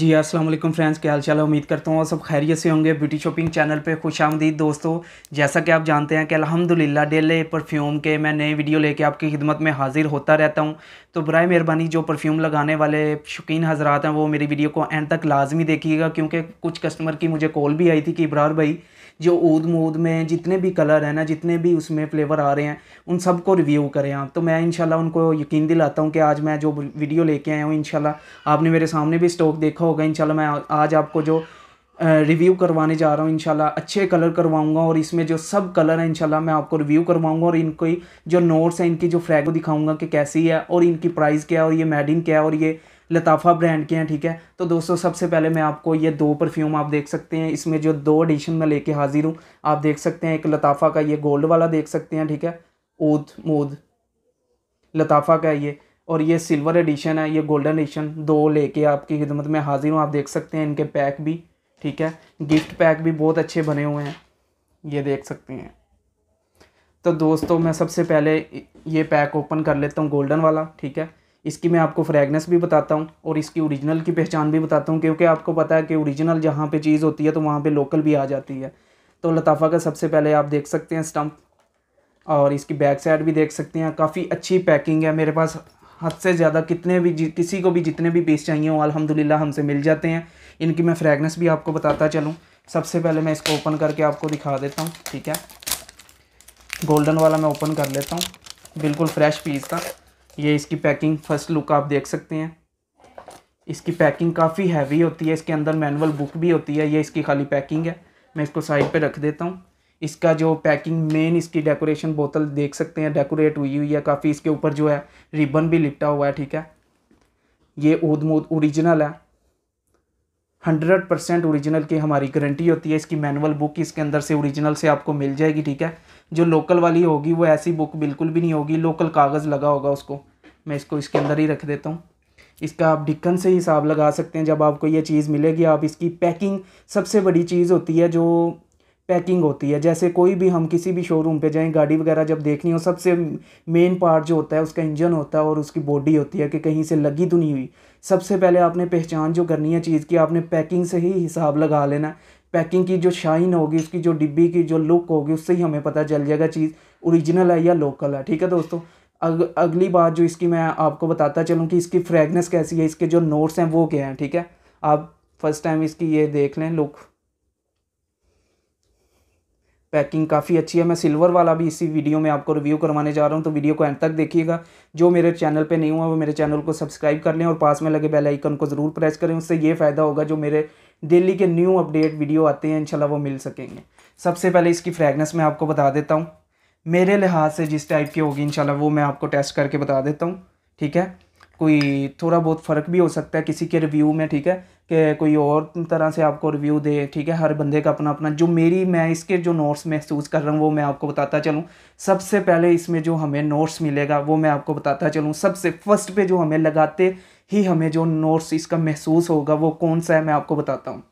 जी अस्सलाम वालेकुम फ्रेंड्स क्या हाल चाल है उम्मीद करता हूँ सब खैरियत से होंगे ब्यूटी शॉपिंग चैनल पे खुश आमदीद दोस्तों जैसा कि आप जानते हैं कि अल्हम्दुलिल्लाह डेले परफ्यूम के मैं नए वीडियो लेके आपकी खिदमत में हाजिर होता रहता हूँ तो बर मेहरबानी जो परफ्यूम लगाने वाले शौकीन हजरात हैं वो मेरी वीडियो को एंड तक लाजमी देखिएगा क्योंकि कुछ कस्टमर की मुझे कॉल भी आई थी कि इब्रार भाई जो ऊद मूद में जितने भी कलर हैं ना जितने भी उसमें फ्लेवर आ रहे हैं उन सबको रिव्यू करें आप तो मैं इनशाला उनको यकीन दिलाता हूँ कि आज मैं जो वीडियो लेके आया हूँ इंशाल्लाह आपने मेरे सामने भी स्टॉक देखा होगा इंशाल्लाह मैं आज आपको जो रिव्यू करवाने जा रहा हूँ इंशाल्लाह अच्छे कलर करवाऊंगा और इसमें जो सब कलर है इनशाला मैं आपको रिव्यू करवाऊंगा और इनकी जो नोट्स हैं इनकी जो फ्रैगो दिखाऊंगा कि कैसी है और इनकी प्राइस क्या है और ये मेडिंग क्या है और ये लताफ़ा ब्रांड के हैं ठीक है तो दोस्तों सबसे पहले मैं आपको ये दो परफ्यूम आप देख सकते हैं इसमें जो दो एडिशन में लेके हाजिर हूँ आप देख सकते हैं एक लताफ़ा का ये गोल्ड वाला देख सकते हैं ठीक है ओद मोद लताफ़ा का ये और ये सिल्वर एडिशन है ये गोल्डन एडिशन दो लेके आपकी खिदमत में हाजिर हूँ आप देख सकते हैं इनके पैक भी ठीक है गिफ्ट पैक भी बहुत अच्छे बने हुए हैं ये देख सकते हैं तो दोस्तों मैं सबसे पहले ये पैक ओपन कर लेता हूँ गोल्डन वाला ठीक है इसकी मैं आपको फ्रेगनेस भी बताता हूँ और इसकी ओरिजिनल की पहचान भी बताता हूँ क्योंकि आपको पता है कि ओरिजिनल जहाँ पे चीज़ होती है तो वहाँ पे लोकल भी आ जाती है तो लताफ़ा का सबसे पहले आप देख सकते हैं स्टम्प और इसकी बैक साइड भी देख सकते हैं काफ़ी अच्छी पैकिंग है मेरे पास हद से ज़्यादा कितने भी किसी को भी जितने भी पीस चाहिए वो अलहमदिल्ला हमसे मिल जाते हैं इनकी मैं फ्रेगनेस भी आपको बताता चलूँ सबसे पहले मैं इसको ओपन करके आपको दिखा देता हूँ ठीक है गोल्डन वाला मैं ओपन कर लेता हूँ बिल्कुल फ्रेश पीस था ये इसकी पैकिंग फर्स्ट लुक आप देख सकते हैं इसकी पैकिंग काफ़ी हैवी होती है इसके अंदर मैनुअल बुक भी होती है ये इसकी खाली पैकिंग है मैं इसको साइड पे रख देता हूँ इसका जो पैकिंग मेन इसकी डेकोरेशन बोतल देख सकते हैं डेकोरेट हुई हुई है काफ़ी इसके ऊपर जो है रिबन भी लिपटा हुआ है ठीक है ये ओदमोद ओरिजिनल है हंड्रेड परसेंट औरिजिनल की हमारी गारंटी होती है इसकी मैनुअल बुक इसके अंदर से ओरिजिनल से आपको मिल जाएगी ठीक है जो लोकल वाली होगी वो ऐसी बुक बिल्कुल भी नहीं होगी लोकल कागज़ लगा होगा उसको मैं इसको इसके अंदर ही रख देता हूँ इसका आप ढिक्कन से हिसाब लगा सकते हैं जब आपको ये चीज़ मिलेगी आप इसकी पैकिंग सबसे बड़ी चीज़ होती है जो पैकिंग होती है जैसे कोई भी हम किसी भी शोरूम पे जाएं गाड़ी वगैरह जब देखनी हो सबसे मेन पार्ट जो होता है उसका इंजन होता है और उसकी बॉडी होती है कि कहीं से लगी तो नहीं हुई सबसे पहले आपने पहचान जो करनी है चीज़ की आपने पैकिंग से ही हिसाब लगा लेना पैकिंग की जो शाइन होगी उसकी जो डिब्बी की जो लुक होगी उससे ही हमें पता चल जाएगा चीज़ ओरिजिनल है या लोकल है ठीक है दोस्तों अग, अगली बात जो इसकी मैं आपको बताता चलूँ कि इसकी फ्रेगनेस कैसी है इसके जो नोट्स हैं वो क्या हैं ठीक है आप फर्स्ट टाइम इसकी ये देख लें लुक पैकिंग काफ़ी अच्छी है मैं सिल्वर वाला भी इसी वीडियो में आपको रिव्यू करवाने जा रहा हूँ तो वीडियो को एंड तक देखिएगा जो मेरे चैनल पे नहीं हुआ वो मेरे चैनल को सब्सक्राइब कर लें और पास में लगे बेल आइकन को ज़रूर प्रेस करें उससे ये फ़ायदा होगा जो मेरे डेली के न्यू अपडेट वीडियो आते हैं इनशाला वो मिल सकेंगे सबसे पहले इसकी फ्रेगनेस मैं आपको बता देता हूँ मेरे लिहाज से जिस टाइप की होगी इंशाल्लाह वो मैं आपको टेस्ट करके बता देता हूँ ठीक है कोई थोड़ा बहुत फ़र्क भी हो सकता है किसी के रिव्यू में ठीक है कि कोई और तरह से आपको रिव्यू दे ठीक है हर बंदे का अपना अपना जो मेरी मैं इसके जो नोट्स महसूस कर रहा हूँ वो मैं आपको बताता चलूँ सबसे पहले इसमें जो हमें नोट्स मिलेगा वो मैं आपको बताता चलूँ सबसे फर्स्ट पे जो हमें लगाते ही हमें जो नोट्स इसका महसूस होगा वो कौन सा है मैं आपको बताता हूँ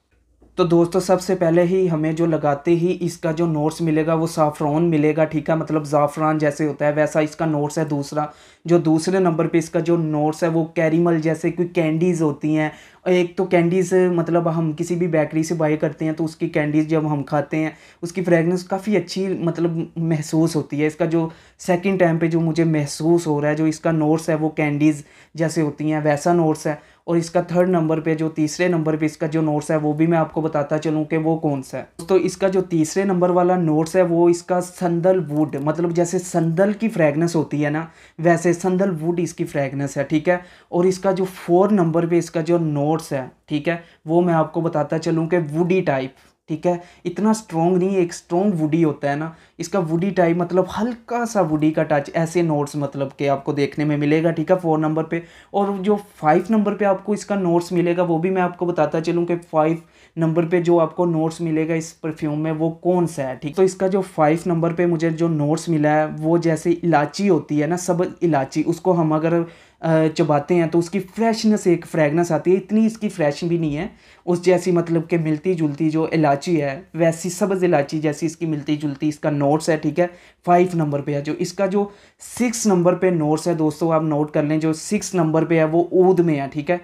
तो दोस्तों सबसे पहले ही हमें जो लगाते ही इसका जो नोट्स मिलेगा वो साफ़्रॉन मिलेगा ठीक है मतलब ज़ाफ़रान जैसे होता है वैसा इसका नोट्स है दूसरा जो दूसरे नंबर पे इसका जो नोट्स है वो कैरीमल जैसे कोई कैंडीज़ होती हैं एक तो कैंडीज़ मतलब हम किसी भी बेकरी से बाई करते हैं तो उसकी कैंडीज़ जब हम खाते हैं उसकी फ्रेगनेंस काफ़ी अच्छी मतलब महसूस होती है इसका जो सेकंड टाइम पे जो मुझे महसूस हो रहा है जो इसका नोट्स है वो कैंडीज़ जैसे होती हैं वैसा नोट्स है और इसका थर्ड नंबर पे जो तीसरे नंबर पे इसका जो नोट्स है वो भी मैं आपको बताता चलूँ कि वो कौन सा है दोस्तों इसका जो तीसरे नंबर वाला नोट्स है वो इसका संदल वुड मतलब जैसे संदल की फ्रेगनेंस होती है ना वैसे संदल वुड इसकी फ्रेगनेंस है ठीक है और इसका जो फोर नंबर पर इसका जो नोट्स है ठीक है वो मैं आपको बताता चलूँ कि वुडी टाइप ठीक है इतना स्ट्रॉन्ग नहीं है एक स्ट्रॉन्ग वुडी होता है ना इसका वुडी टाइप मतलब हल्का सा वुडी का टच ऐसे नोट्स मतलब कि आपको देखने में मिलेगा ठीक है फोर नंबर पे और जो फाइव नंबर पे आपको इसका नोट्स मिलेगा वो भी मैं आपको बताता चलूँ कि फाइव नंबर पे जो आपको नोट्स मिलेगा इस परफ्यूम में वो कौन सा है ठीक तो इसका जो फाइव नंबर पर मुझे जो नोट्स मिला है वो जैसे इलाची होती है ना सब इलाची उसको हम अगर चबाते हैं तो उसकी फ्रेशनेस एक फ्रेगनेंस आती है इतनी इसकी फ्रेश भी नहीं है उस जैसी मतलब कि मिलती जुलती जो इलायची है वैसी सब्ज़ इलायची जैसी इसकी मिलती जुलती इसका नोट्स है ठीक है फाइव नंबर पे है जो इसका जो सिक्स नंबर पे नोट्स है दोस्तों आप नोट कर लें जो सिक्स नंबर पे है वो ऊद में है ठीक है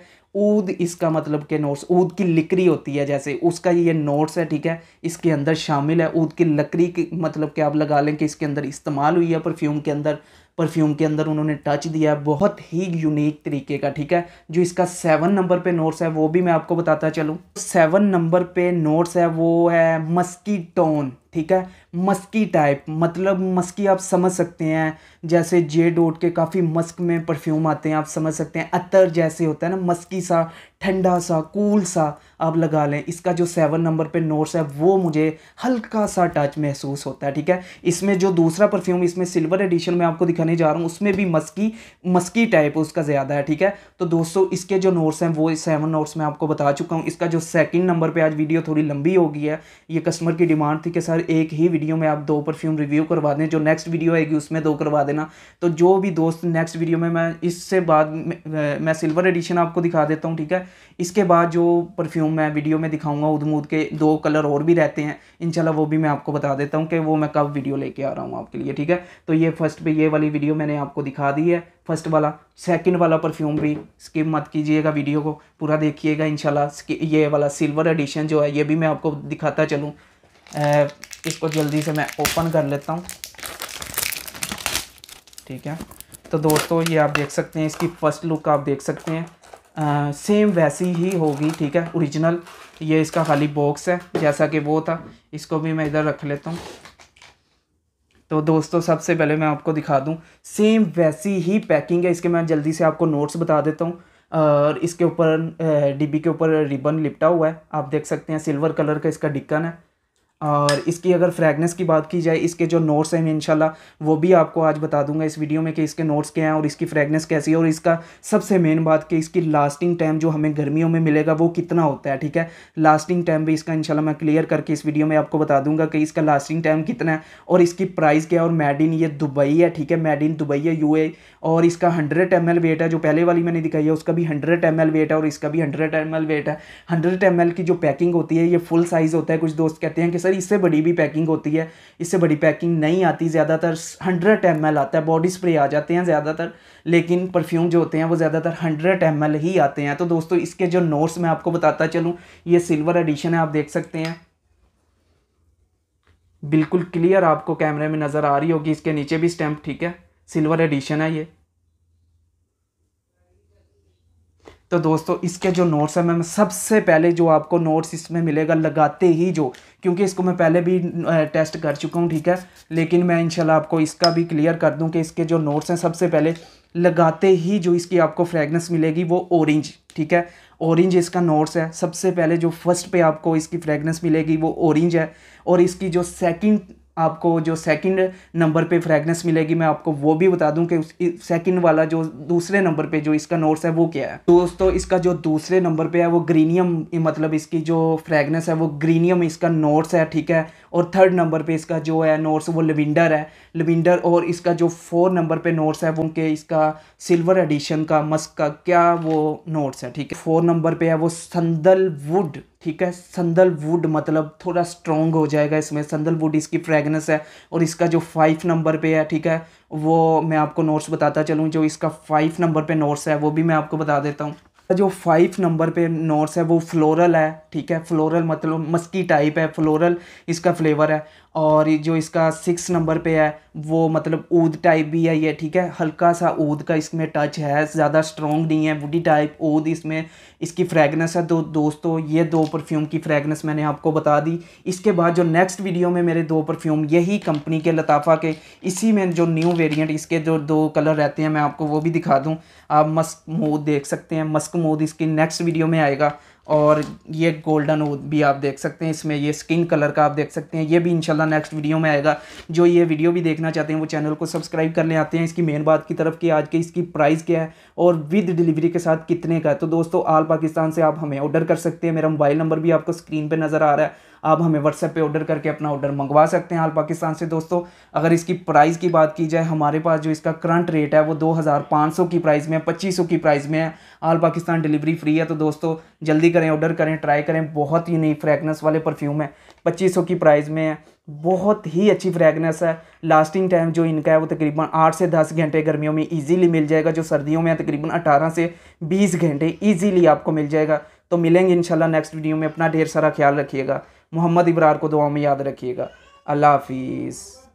ऊद इसका मतलब के नोट्स ऊद की लकड़ी होती है जैसे उसका ये नोट्स है ठीक है इसके अंदर शामिल है ऊद की लकड़ी की मतलब कि आप लगा लें कि इसके अंदर इस्तेमाल हुई है परफ्यूम के अंदर परफ्यूम के अंदर उन्होंने टच दिया है बहुत ही यूनिक तरीके का ठीक है जो इसका सेवन नंबर पे नोट्स है वो भी मैं आपको बताता चलूँ सेवन नंबर पे नोट्स है वो है मस्की टोन ठीक है मस्की टाइप मतलब मस्की आप समझ सकते हैं जैसे जे डोट के काफ़ी मस्क में परफ्यूम आते हैं आप समझ सकते हैं अतर जैसे होता है ना मस्की सा ठंडा सा कूल सा आप लगा लें इसका जो सेवन नंबर पे नोट्स है वो मुझे हल्का सा टच महसूस होता है ठीक है इसमें जो दूसरा परफ्यूम इसमें सिल्वर एडिशन में आपको दिखाने जा रहा हूँ उसमें भी मस्की मस्की टाइप उसका ज़्यादा है ठीक है तो दोस्तों इसके जो नोट्स हैं वो सेवन नोट्स मैं आपको बता चुका हूँ इसका जो सेकेंड नंबर पर आज वीडियो थोड़ी लंबी हो गई है ये कस्टमर की डिमांड थी कि सर एक ही वीडियो में आप दो परफ्यूम रिव्यू करवा दें जो नेक्स्ट वीडियो आएगी उसमें दो करवा देना तो जो भी दोस्त नेक्स्ट वीडियो में मैं इससे बाद मैं सिल्वर एडिशन आपको दिखा देता हूँ ठीक है इसके बाद जो परफ्यूम मैं वीडियो में दिखाऊंगा उदमूद के दो कलर और भी रहते हैं इनशाला वो भी मैं आपको बता देता हूँ कि वो मैं कब वीडियो लेके आ रहा हूँ आपके लिए ठीक है तो ये फर्स्ट पे ये वाली वीडियो मैंने आपको दिखा दी है फर्स्ट वाला सेकंड वाला परफ्यूम भी स्किप मत कीजिएगा वीडियो को पूरा देखिएगा इनशाला ये वाला सिल्वर एडिशन जो है ये भी मैं आपको दिखाता चलूँ इसको जल्दी से मैं ओपन कर लेता हूँ ठीक है तो दोस्तों ये आप देख सकते हैं इसकी फ़र्स्ट लुक आप देख सकते हैं सेम वैसी ही होगी ठीक है ओरिजिनल ये इसका खाली बॉक्स है जैसा कि वो था इसको भी मैं इधर रख लेता हूँ तो दोस्तों सबसे पहले मैं आपको दिखा दूँ सेम वैसी ही पैकिंग है इसके मैं जल्दी से आपको नोट्स बता देता हूँ और इसके ऊपर डिब्बी के ऊपर रिबन लिपटा हुआ है आप देख सकते हैं सिल्वर कलर का इसका डिक्कन है और इसकी अगर फ्रैगनेस की बात की जाए इसके जो नोट्स हैं इनशाला वो भी आपको आज बता दूंगा इस वीडियो में कि इसके नोट्स क्या हैं और इसकी फ्रैगनेस कैसी है और इसका सबसे मेन बात कि इसकी लास्टिंग टाइम जो हमें गर्मियों में मिलेगा वो कितना होता है ठीक है लास्टिंग टाइम भी इसका इनशाला मैं क्लियर करके इस वीडियो में आपको बता दूंगा कि इसका लास्टिंग टाइम कितना है और इसकी प्राइस क्या है और मेड इन ये दुबई है ठीक है मेड इन दुबई है यू और इसका हंड्रेड एम वेट है जो पहले वाली मैंने दिखाई है उसका भी हंड्रेड एम वेट है और इसका भी हंड्रेड एम वेट है हंड्रेड एम की जो पैकिंग होती है ये फुल साइज़ होता है कुछ दोस्त कहते हैं कि सर इससे बड़ी भी पैकिंग होती है इससे बड़ी पैकिंग नहीं आती ज़्यादातर हंड्रेड एम आता है बॉडी स्प्रे आ जाते हैं ज़्यादातर लेकिन परफ्यूम जो होते हैं वो ज़्यादातर हंड्रेड एम ही आते हैं तो दोस्तों इसके जो नोट्स मैं आपको बताता चलूँ ये सिल्वर एडिशन है आप देख सकते हैं बिल्कुल क्लियर आपको कैमरे में नज़र आ रही होगी इसके नीचे भी स्टैम्प ठीक है सिल्वर एडिशन है ये तो दोस्तों इसके जो नोट्स हैं मैं सबसे पहले जो आपको नोट्स इसमें मिलेगा लगाते ही जो क्योंकि इसको मैं पहले भी टेस्ट कर चुका हूँ ठीक है लेकिन मैं इंशाल्लाह आपको इसका भी क्लियर कर दूँ कि इसके जो नोट्स हैं सबसे पहले लगाते ही जो इसकी आपको फ्रेगनेंस मिलेगी वो ऑरेंज ठीक है ऑरेंज इसका नोट्स है सबसे पहले जो फर्स्ट पे आपको इसकी फ्रेगनेंस मिलेगी वो ऑरेंज है और इसकी जो सेकंड आपको जो सेकंड नंबर पे फ्रेगनेंस मिलेगी मैं आपको वो भी बता दूं कि उस सेकंड वाला जो दूसरे नंबर पे जो इसका नोट्स है वो क्या है दोस्तों इसका जो दूसरे नंबर पे है वो ग्रीनियम मतलब इसकी जो फ्रेगनेंस है वो ग्रीनियम इसका नोट्स है ठीक है और थर्ड नंबर पे इसका जो है नोट्स वो लविंडर है लविंडर और इसका जो फोर नंबर पर नोट्स है वो के इसका सिल्वर एडिशन का मस्क का क्या वो नोट्स है ठीक है फोर नंबर पर है वो संदल वुड ठीक है संदल वुड मतलब थोड़ा स्ट्रॉन्ग हो जाएगा इसमें संदल वुड इसकी फ्रेगनेस है और इसका जो फाइव नंबर पे है ठीक है वो मैं आपको नोट्स बताता चलूँ जो इसका फाइव नंबर पे नोट्स है वो भी मैं आपको बता देता हूँ जो फाइव नंबर पे नोट्स है वो फ्लोरल है ठीक है फ्लोरल मतलब मस्की टाइप है फ्लोरल इसका फ्लेवर है और ये जो इसका सिक्स नंबर पे है वो मतलब ऊद टाइप भी है ये ठीक है हल्का सा ऊद का इसमें टच है ज़्यादा स्ट्रॉन्ग नहीं है वुडी टाइप ऊद इसमें इसकी फ्रेगनेस है दो दोस्तों ये दो परफ्यूम की फ्रेगनेस मैंने आपको बता दी इसके बाद जो नेक्स्ट वीडियो में मेरे दो परफ्यूम यही कंपनी के लताफ़ा के इसी में जो न्यू वेरियंट इसके जो दो कलर रहते हैं मैं आपको वो भी दिखा दूँ आप मस्क मोद देख सकते हैं मस्क मोद इसकी नेक्स्ट वीडियो में आएगा और ये गोल्डन भी आप देख सकते हैं इसमें ये स्किन कलर का आप देख सकते हैं ये भी इंशाल्लाह नेक्स्ट वीडियो में आएगा जो ये वीडियो भी देखना चाहते हैं वो चैनल को सब्सक्राइब कर ले आते हैं इसकी मेन बात की तरफ कि आज के इसकी प्राइस क्या है और विद डिलीवरी के साथ कितने का है तो दोस्तों आल पाकिस्तान से आप हमें ऑर्डर कर सकते हैं मेरा मोबाइल नंबर भी आपको स्क्रीन पर नज़र आ रहा है आप हमें व्हाट्सएप पे ऑर्डर करके अपना ऑर्डर मंगवा सकते हैं हाल पाकिस्तान से दोस्तों अगर इसकी प्राइस की बात की जाए हमारे पास जो इसका करंट रेट है वो दो की प्राइस में है पच्चीस की प्राइस में है आल पाकिस्तान डिलीवरी फ्री है तो दोस्तों जल्दी करें ऑर्डर करें ट्राई करें बहुत ही नई फ्रैगनेंस वाले परफ्यूम है पच्चीस की प्राइस में है बहुत ही अच्छी फ्रैगनेंस है लास्टिंग टाइम जो इनका है वो तकरीबन आठ से दस घंटे गर्मियों में इजीली मिल जाएगा जो सर्दियों में तकरीबन अठारह से बीस घंटे इजीली आपको मिल जाएगा तो मिलेंगे इंशाल्लाह नेक्स्ट वीडियो में अपना ढेर सारा ख्याल रखिएगा मोहम्मद इब्रार को दुआ में याद रखिएगा अल्लाह हाफिज़